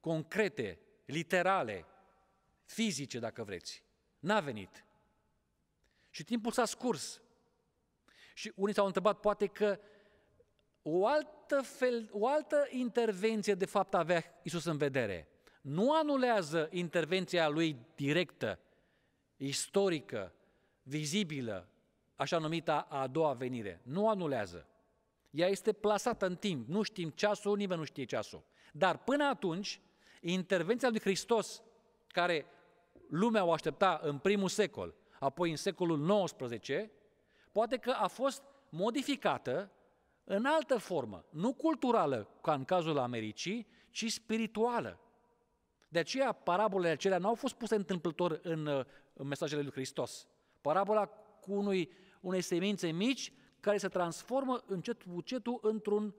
concrete, literale, fizice, dacă vreți. N-a venit. Și timpul s-a scurs. Și unii s-au întrebat poate că o altă, fel, o altă intervenție de fapt avea Isus în vedere. Nu anulează intervenția lui directă, istorică, vizibilă, așa numita a doua venire. Nu anulează. Ea este plasată în timp. Nu știm ceasul, nimeni nu știe ceasul. Dar până atunci, intervenția lui Hristos, care lumea o aștepta în primul secol, apoi în secolul XIX, Poate că a fost modificată în altă formă, nu culturală, ca în cazul Americii, ci spirituală. De aceea parabolele acelea nu au fost puse întâmplător în, uh, în mesajele lui Hristos. Parabola cu unui, unei semințe mici care se transformă încet cu într-un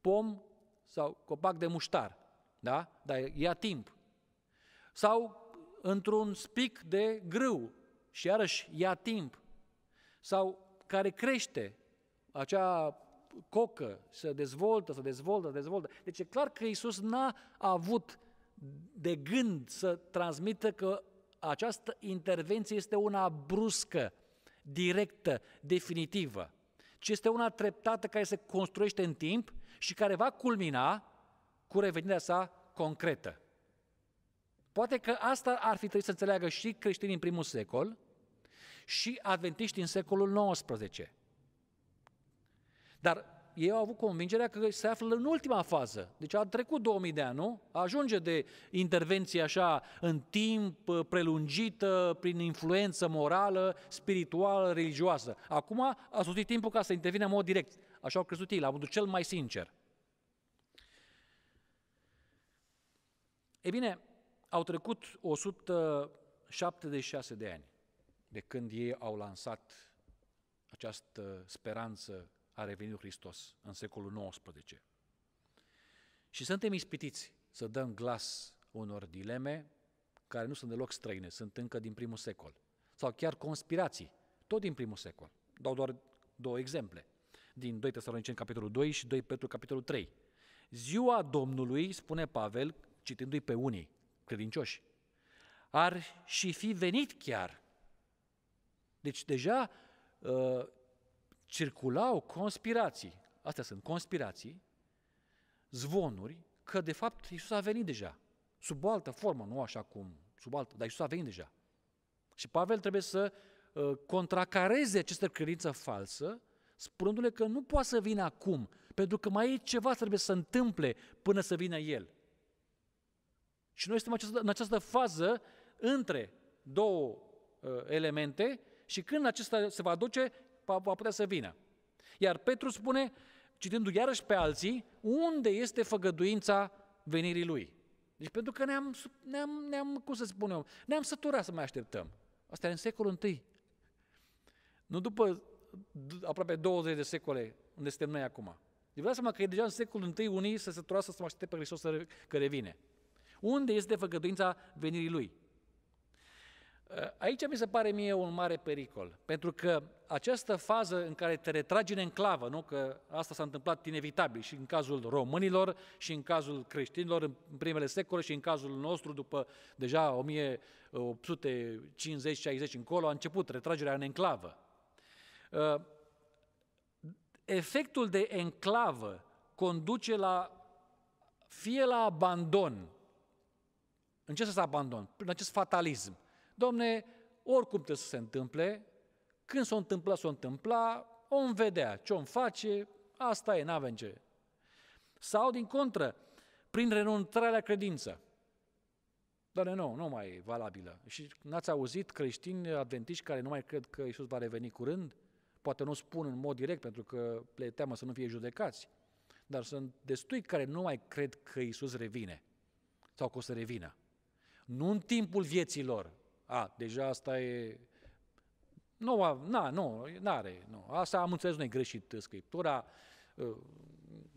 pom sau copac de muștar. Da? Dar ia timp. Sau într-un spic de grâu și iarăși ia timp sau care crește acea cocă, se dezvoltă, se dezvoltă, se dezvoltă. Deci e clar că Isus n-a avut de gând să transmită că această intervenție este una bruscă, directă, definitivă, ci este una treptată care se construiește în timp și care va culmina cu revenirea sa concretă. Poate că asta ar fi trebuit să înțeleagă și creștinii în primul secol, și adventiști în secolul XIX. Dar ei au avut convingerea că se află în ultima fază. Deci a trecut 2000 de ani, nu? Ajunge de intervenție așa în timp uh, prelungită, prin influență morală, spirituală, religioasă. Acum a sosit timpul ca să intervine în mod direct. Așa au crezut ei, la modul cel mai sincer. E bine, au trecut 176 de ani de când ei au lansat această speranță a revenit Hristos în secolul XIX. Și suntem ispitiți să dăm glas unor dileme care nu sunt deloc străine, sunt încă din primul secol. Sau chiar conspirații, tot din primul secol. Dau doar două exemple. Din 2 Tesaloniceni, capitolul 2 și 2 Petru, capitolul 3. Ziua Domnului, spune Pavel, citindu-i pe unii credincioși, ar și fi venit chiar deci deja uh, circulau conspirații, astea sunt conspirații, zvonuri că de fapt Iisus a venit deja, sub o altă formă, nu așa cum, sub altă, dar Iisus a venit deja. Și Pavel trebuie să uh, contracareze această credință falsă, spunându-le că nu poate să vină acum, pentru că mai e ceva trebuie să întâmple până să vină El. Și noi suntem această, în această fază între două uh, elemente, și când acesta se va duce, va, va putea să vină. Iar Petru spune, citindu iarăși pe alții, unde este făgăduința venirii lui. Deci pentru că ne-am, ne-am, ne-am cum să spunem, ne-am săturat să mai așteptăm. Asta e în secolul I. Nu după aproape 20 de secole unde suntem noi acum. Deci să mă că e deja în secolul I unii se sătura să se aștepte pe Hristos să, că revine. Unde este făgăduința venirii lui? Eh, aici mi se pare mie un mare pericol, pentru că această fază în care te retragi în enclavă, nu? că asta s-a întâmplat inevitabil și în cazul românilor și în cazul creștinilor în primele secole și în cazul nostru după deja 1850-60 încolo a început retragerea în enclavă. Eh, efectul de enclavă conduce la fie la abandon. În ce să abandon? Prin acest fatalism Domne, oricum trebuie să se întâmple, când s-o întâmpla, s-o întâmpla, om vedea ce-om face, asta e, n-avem ce. Sau, din contră, prin renunțarea la credință. Dar nu, nu mai e valabilă. Și n-ați auzit creștini adventiști care nu mai cred că Isus va reveni curând? Poate nu spun în mod direct pentru că le teamă să nu fie judecați. Dar sunt destui care nu mai cred că Isus revine sau că o să revină. Nu în timpul vieții lor, a, deja asta e... Nu, na, nu, n-are, nu. Asta am înțeles e greșit Scriptura. Uh,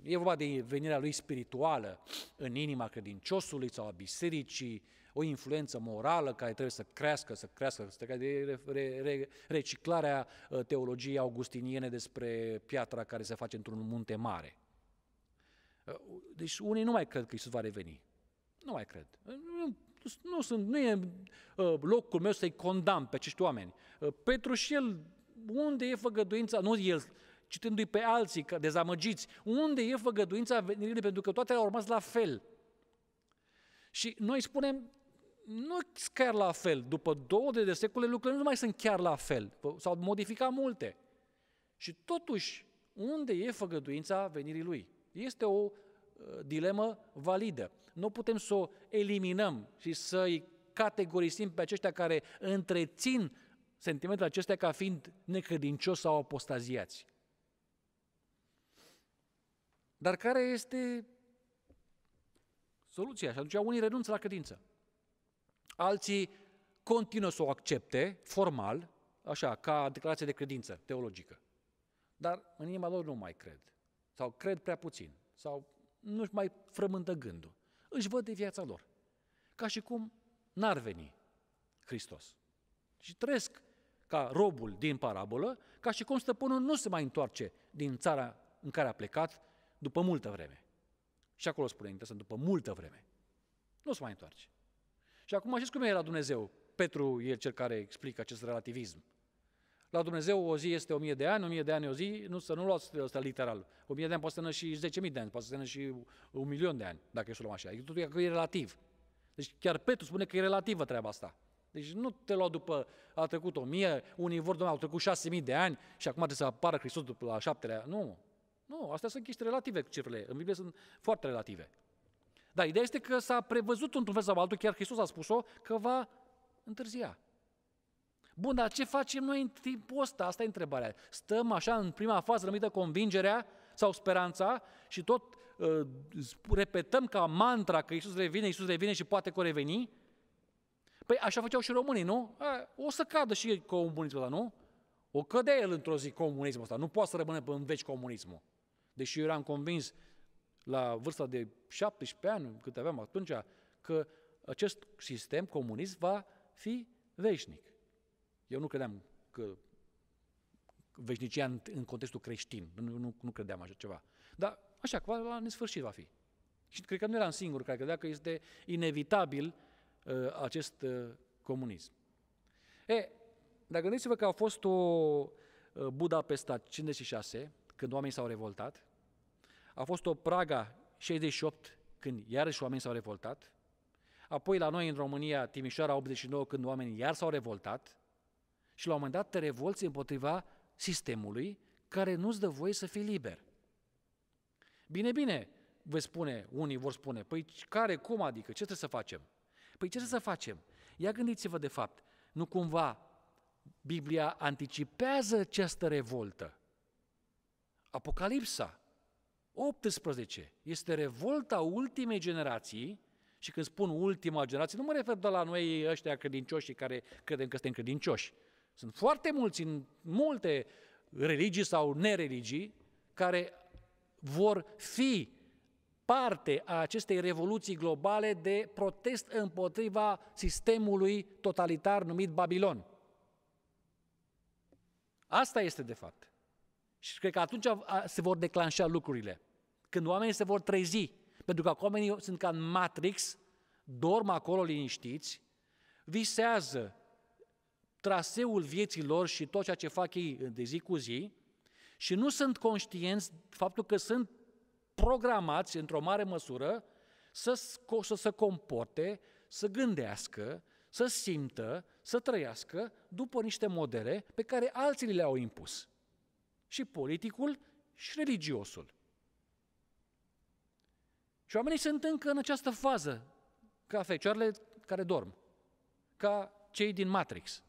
e vorba de venirea lui spirituală în inima credinciosului sau a bisericii, o influență morală care trebuie să crească, să crească, să crească de re, re, reciclarea uh, teologiei augustiniene despre piatra care se face într-un munte mare. Uh, deci unii nu mai cred că Isus va reveni. Nu mai cred. Nu, sunt, nu e uh, locul meu să-i condamn pe acești oameni. Uh, Petru și el, unde e făgăduința, nu el, citându-i pe alții dezamăgiți, unde e făgăduința venirii, pentru că toate au rămas la fel. Și noi spunem, nu chiar la fel. După două de secole lucrurile nu mai sunt chiar la fel. S-au modificat multe. Și totuși, unde e făgăduința venirii lui? Este o uh, dilemă validă nu putem să o eliminăm și să-i categorisim pe aceștia care întrețin sentimentele acestea ca fiind necredincioși sau apostaziați. Dar care este soluția? Și atunci unii renunță la credință. Alții continuă să o accepte formal, așa, ca declarație de credință teologică. Dar în inima lor nu mai cred. Sau cred prea puțin. Sau nu-și mai frământă gândul își văd de viața lor. Ca și cum n-ar veni Hristos. Și trăiesc ca robul din parabolă, ca și cum stăpânul nu se mai întoarce din țara în care a plecat după multă vreme. Și acolo spune interesant, după multă vreme. Nu se mai întoarce. Și acum știți cum era Dumnezeu? Petru e cel care explică acest relativism. La Dumnezeu o zi este o mie de ani, o mie de ani o zi, nu să nu luați asta literal. O mie de ani poate să și 10.000 de ani, poate să și un milion de ani, dacă ești luăm așa. Adică totul e, relativ. Deci chiar Petru spune că e relativă treaba asta. Deci nu te lua după a trecut o mie, unii vor, doamne, au trecut șase mii de ani și acum trebuie să apară Hristos după la șaptelea. Nu, nu, astea sunt chestii relative cu cifrele. În Biblie sunt foarte relative. Dar ideea este că s-a prevăzut într-un fel sau altul, chiar Hristos a spus-o, că va întârzia. Bun, dar ce facem noi în timpul ăsta? Asta e întrebarea. Stăm așa în prima fază numită convingerea sau speranța și tot uh, repetăm ca mantra că Iisus revine, Iisus revine și poate că reveni? Păi așa făceau și românii, nu? A, o să cadă și comunismul ăsta, nu? O cădea el într-o zi comunismul ăsta. Nu poate să rămână în veci comunismul. Deși eu eram convins la vârsta de 17 ani, cât aveam atunci, că acest sistem comunist va fi veșnic. Eu nu credeam că veșnicia în, în contextul creștin, nu, nu, nu credeam așa ceva. Dar așa, cumva la nesfârșit va fi. Și cred că nu eram singur care credea că este inevitabil uh, acest uh, comunism. E, dar gândiți-vă că a fost o uh, Budapesta 56, când oamenii s-au revoltat, a fost o Praga 68, când iarăși oamenii s-au revoltat, apoi la noi în România, Timișoara 89, când oamenii iar s-au revoltat, și la un moment dat te revolți împotriva sistemului care nu-ți dă voie să fii liber. Bine, bine, vă spune, unii vor spune, păi care, cum adică, ce trebuie să facem? Păi ce trebuie să facem? Ia gândiți-vă de fapt, nu cumva Biblia anticipează această revoltă. Apocalipsa 18 este revolta ultimei generații și când spun ultima generație, nu mă refer doar la noi ăștia credincioși care credem că suntem credincioși, sunt foarte mulți în multe religii sau nereligii care vor fi parte a acestei revoluții globale de protest împotriva sistemului totalitar numit Babilon. Asta este de fapt. Și cred că atunci se vor declanșa lucrurile. Când oamenii se vor trezi, pentru că oamenii sunt ca în Matrix, dorm acolo liniștiți, visează, traseul vieții lor și tot ceea ce fac ei de zi cu zi și nu sunt conștienți faptul că sunt programați într-o mare măsură să, să se comporte, să gândească, să simtă, să trăiască după niște modele pe care alții le-au impus. Și politicul și religiosul. Și oamenii sunt încă în această fază, ca fecioarele care dorm, ca cei din Matrix.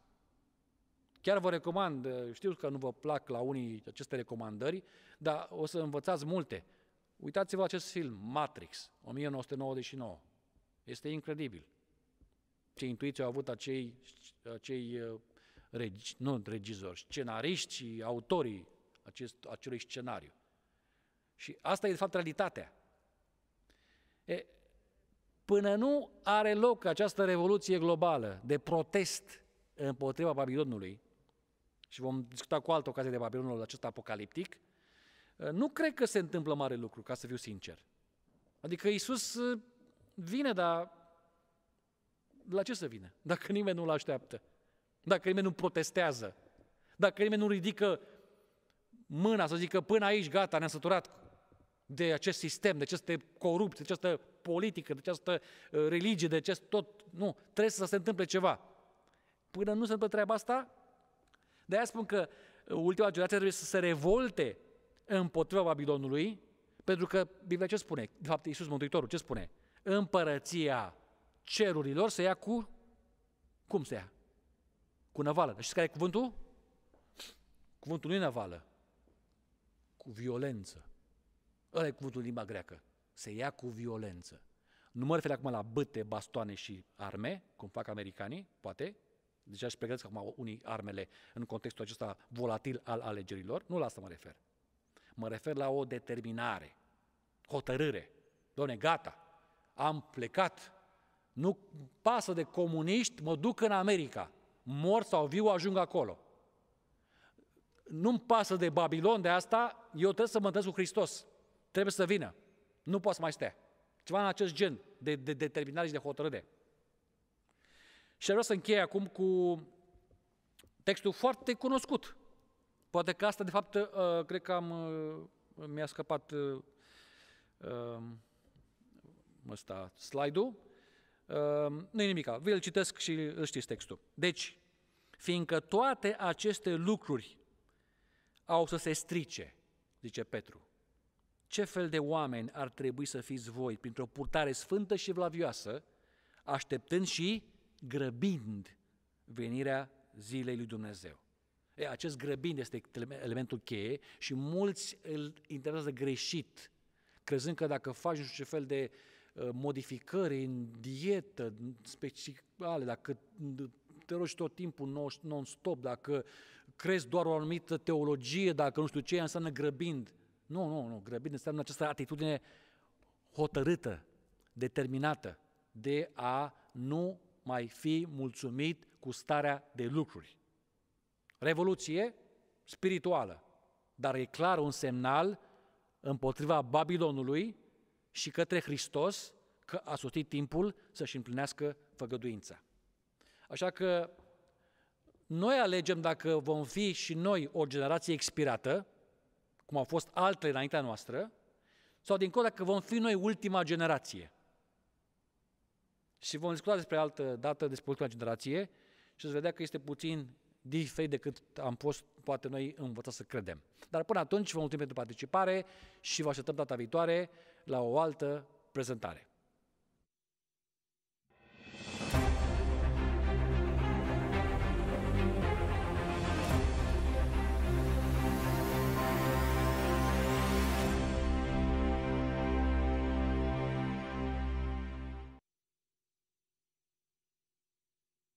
Chiar vă recomand, știu că nu vă plac la unii aceste recomandări, dar o să învățați multe. Uitați-vă acest film, Matrix, 1999. Este incredibil. Ce intuiție au avut acei, acei uh, regi, nu regizori, scenariști și autorii acest, acelui scenariu. Și asta e, de fapt, realitatea. E, până nu are loc această revoluție globală de protest împotriva Babilonului, și vom discuta cu altă ocazie de Babilonul acesta apocaliptic, uh, nu cred că se întâmplă mare lucru, ca să fiu sincer. Adică Isus uh, vine, dar la ce să vine? Dacă nimeni nu-L așteaptă, dacă nimeni nu protestează, dacă nimeni nu ridică mâna să zică până aici, gata, ne-am săturat de acest sistem, de aceste corupții, de această politică, de această uh, religie, de acest tot. Nu, trebuie să se întâmple ceva. Până nu se întâmplă treaba asta, de-aia spun că uh, ultima generație trebuie să se revolte împotriva Babilonului, pentru că Biblia ce spune? De fapt, Iisus Mântuitorul ce spune? Împărăția cerurilor se ia cu... Cum se ia? Cu navală. Dar știți care e cuvântul? Cuvântul nu e navală. Cu violență. Ăla e cuvântul în limba greacă. Se ia cu violență. Nu mă refer acum la băte, bastoane și arme, cum fac americanii, poate, Deja își pregătesc acum unii armele în contextul acesta volatil al alegerilor. Nu la asta mă refer. Mă refer la o determinare, hotărâre. Doamne, gata, am plecat. Nu pasă de comuniști, mă duc în America. Mor sau viu, ajung acolo. Nu-mi pasă de Babilon, de asta eu trebuie să mă întâlnesc cu Hristos. Trebuie să vină. Nu poți mai stea. Ceva în acest gen de, de determinare și de hotărâre. Și vreau să închei acum cu textul foarte cunoscut. Poate că asta, de fapt, uh, cred că am, uh, mi-a scăpat uh, um, ăsta, slide-ul. Nu e nimic, vă îl citesc și îl știți textul. Deci, fiindcă toate aceste lucruri au să se strice, zice Petru, ce fel de oameni ar trebui să fiți voi printr-o purtare sfântă și vlavioasă, așteptând și grăbind venirea zilei lui Dumnezeu. E, acest grăbind este elementul cheie și mulți îl interesează greșit, crezând că dacă faci nu știu ce fel de uh, modificări în dietă speciale, dacă te rogi tot timpul non-stop, dacă crezi doar o anumită teologie, dacă nu știu ce, înseamnă grăbind. Nu, nu, nu, grăbind înseamnă această atitudine hotărâtă, determinată de a nu mai fi mulțumit cu starea de lucruri. Revoluție spirituală, dar e clar un semnal împotriva Babilonului și către Hristos că a sosit timpul să-și împlinească făgăduința. Așa că noi alegem dacă vom fi și noi o generație expirată, cum au fost altele înaintea noastră, sau din contră dacă vom fi noi ultima generație. Și vom discuta despre altă dată, despre ultima generație și să vedea că este puțin diferit decât am fost, poate noi, învăța să credem. Dar până atunci, vă mulțumim pentru participare și vă așteptăm data viitoare la o altă prezentare.